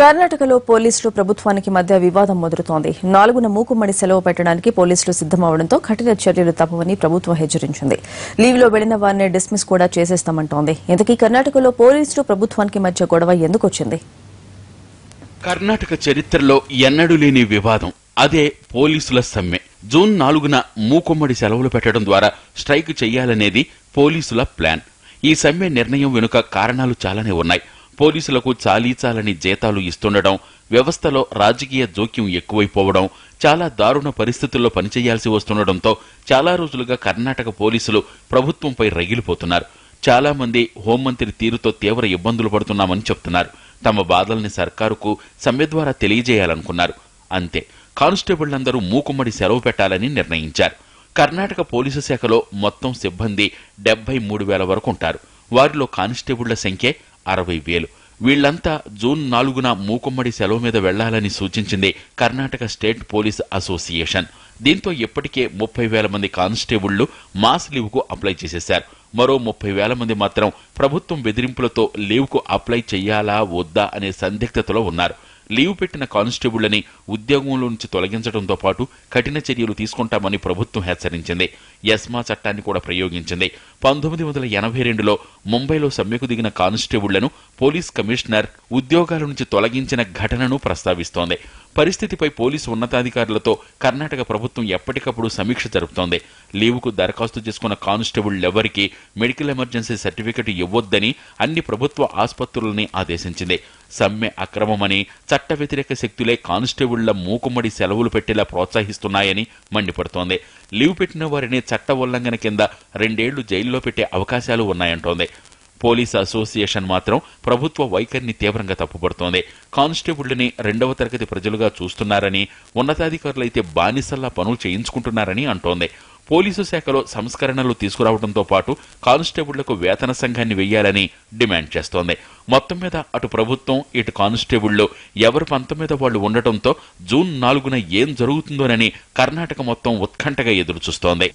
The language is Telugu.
కర్ణాటకలో పోలీసులు ప్రభుత్వానికి మధ్య వివాదం మొదలుతోంది నాలుగున మూకుమ్మడి సెలవు పెట్టడానికి పోలీసులు సిద్దమవడంతో కఠిన చర్యలు తప్పవని ప్రభుత్వం హెచ్చరించింది లీవ్లో వెళ్లిన వారిని డిస్మిస్ కూడా చేసేస్తామంటోంది ఇంతకీ కర్ణాటకలో పోలీసులు ప్రభుత్వానికి మధ్య గొడవ ఎందుకు వచ్చింది కర్ణాటక చరిత్రలో ఎన్నడూ లేని వివాదం అదే పోలీసుల సమ్మె జూన్ నాలుగున మూకుమ్మడి సెలవులు పెట్టడం ద్వారా స్ట్రైక్ చేయాలనేది పోలీసుల ప్లాన్ ఈ సమ్మె నిర్ణయం వెనుక కారణాలు చాలానే ఉన్నాయి పోలీసులకు చాలీచాలని జీతాలు ఇస్తుండడం వ్యవస్థలో రాజకీయ జోక్యం ఎక్కువైపోవడం చాలా దారుణ పరిస్థితుల్లో పనిచేయాల్సి వస్తుండడంతో చాలా రోజులుగా కర్ణాటక పోలీసులు ప్రభుత్వంపై రగిలిపోతున్నారు చాలా మంది హోంమంత్రి తీరుతో తీవ్ర ఇబ్బందులు పడుతున్నామని చెప్తున్నారు తమ బాధల్ని సర్కారుకు సమ్మె ద్వారా తెలియజేయాలనుకున్నారు అంతే కానిస్టేబుళ్లందరూ మూకుమ్మడి సెలవు పెట్టాలని నిర్ణయించారు కర్ణాటక పోలీసు శాఖలో మొత్తం సిబ్బంది డెబ్బై మూడు వేల వరకు ఉంటారు వారిలో కానిస్టేబుళ్ల సంఖ్య అరవై వేలు వీళ్లంతా జూన్ నాలుగున మూకుమ్మడి సెలవు మీద వెళ్లాలని సూచించింది కర్ణాటక స్టేట్ పోలీస్ అసోసియేషన్ దీంతో ఇప్పటికే ముప్పై వేల మంది కానిస్టేబుళ్లు మాస్ లీవ్కు అప్లై చేసేశారు మరో ముప్పై వేల మంది మాత్రం ప్రభుత్వం బెదిరింపులతో లీవ్కు అప్లై చేయాలా వద్దా అనే సందిగ్ధతలో ఉన్నారు లీవ్ పెట్టిన కానిస్టేబుళ్లని ఉద్యోగంలో నుంచి తొలగించడంతో పాటు కఠిన చర్యలు తీసుకుంటామని ప్రభుత్వం హెచ్చరించింది ఎస్మా చట్టాన్ని కూడా ప్రయోగించింది పంతొమ్మిది వందల ఎనభై రెండులో ముంబైలో సమ్మెకు దిగిన కానిస్టేబుళ్లను పోలీస్ కమిషనర్ ఉద్యోగాల నుంచి తొలగించిన ఘటనను ప్రస్తావిస్తోంది పరిస్థితిపై పోలీసు ఉన్నతాధికారులతో కర్ణాటక ప్రభుత్వం ఎప్పటికప్పుడు సమీక్ష జరుపుతోంది లీవుకు దరఖాస్తు చేసుకున్న కానిస్టేబుళ్లెవరికీ మెడికల్ ఎమర్జెన్సీ సర్టిఫికెట్ ఇవ్వొద్దని అన్ని ప్రభుత్వ ఆసుపత్రులని ఆదేశించింది సమ్మె అక్రమమని చట్ట వ్యతిరేక శక్తులే కానిస్టేబుళ్ల మూకుమ్మడి సెలవులు పెట్టేలా ప్రోత్సహిస్తున్నాయని మండిపడుతోంది లీవ్ పెట్టిన వారిని చట్ట ఉల్లంఘన కింద రెండేళ్లు జైల్లో పెట్టే అవకాశాలు ఉన్నాయంటోంది పోలీస్ అసోసియేషన్ మాత్రం ప్రభుత్వ వైఖరిని తీవ్రంగా తప్పుపడుతోంది కానిస్టేబుళ్లని రెండవ తరగతి ప్రజలుగా చూస్తున్నారని ఉన్నతాధికారులైతే బానిసల్లా పనులు చేయించుకుంటున్నారని అంటోంది పోలీసు శాఖలో సంస్కరణలు తీసుకురావడంతో పాటు కానిస్టేబుళ్లకు వేతన సంఘాన్ని వెయ్యాలని డిమాండ్ చేస్తోంది మొత్తం మీద అటు ప్రభుత్వం ఇటు కానిస్టేబుళ్లు ఎవరి పంత మీద వాళ్ళు ఉండటంతో జూన్ నాలుగున ఏం జరుగుతుందోనని కర్ణాటక మొత్తం ఉత్కంఠగా ఎదురుచూస్తోంది